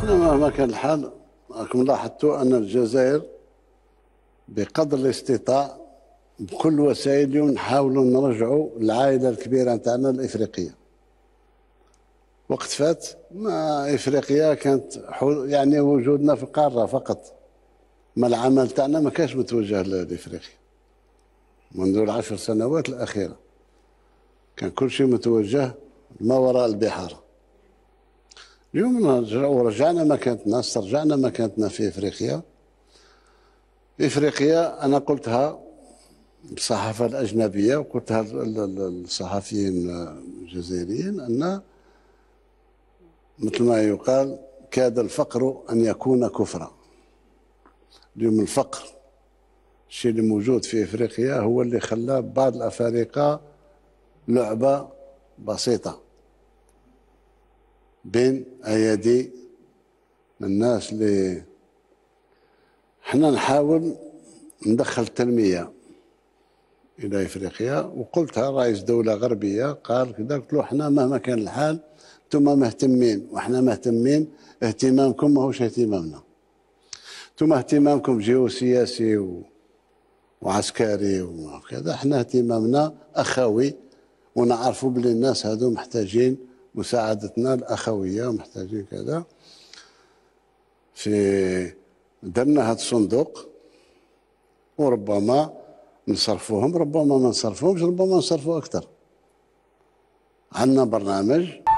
احنا مهما كان الحال راكم لاحظتوا ان الجزائر بقدر الاستطاع بكل وسائل اليوم نرجعوا العائله الكبيره نتاعنا الافريقيه وقت فات ما افريقيا كانت يعني وجودنا في القاره فقط ما العمل تاعنا ما كانش متوجه لافريقيا منذ العشر سنوات الاخيره كان كل شيء متوجه ما وراء البحار اليوم ورجعنا مكانتنا استرجعنا مكانتنا في افريقيا افريقيا انا قلتها الصحافه الاجنبيه وقلتها للصحفيين الجزائريين ان مثل ما يقال كاد الفقر ان يكون كفرا اليوم الفقر الشيء اللي موجود في افريقيا هو اللي خلى بعض الافارقه لعبه بسيطه بين ايادي الناس اللي حنا نحاول ندخل التنميه الى افريقيا وقلتها رئيس دوله غربيه قال كذا قلت له حنا مهما كان الحال ثم مهتمين وحنا مهتمين اهتمامكم ماهوش اهتمامنا ثم اهتمامكم جيوسياسي و... وعسكري وكذا حنا اهتمامنا اخوي ونعرفوا بلي الناس هذو محتاجين مساعدتنا الاخويه ومحتاجين كذا في درنا هذا الصندوق وربما نصرفوهم ربما ما نصرفوهمش ربما نصرفو اكثر عندنا برنامج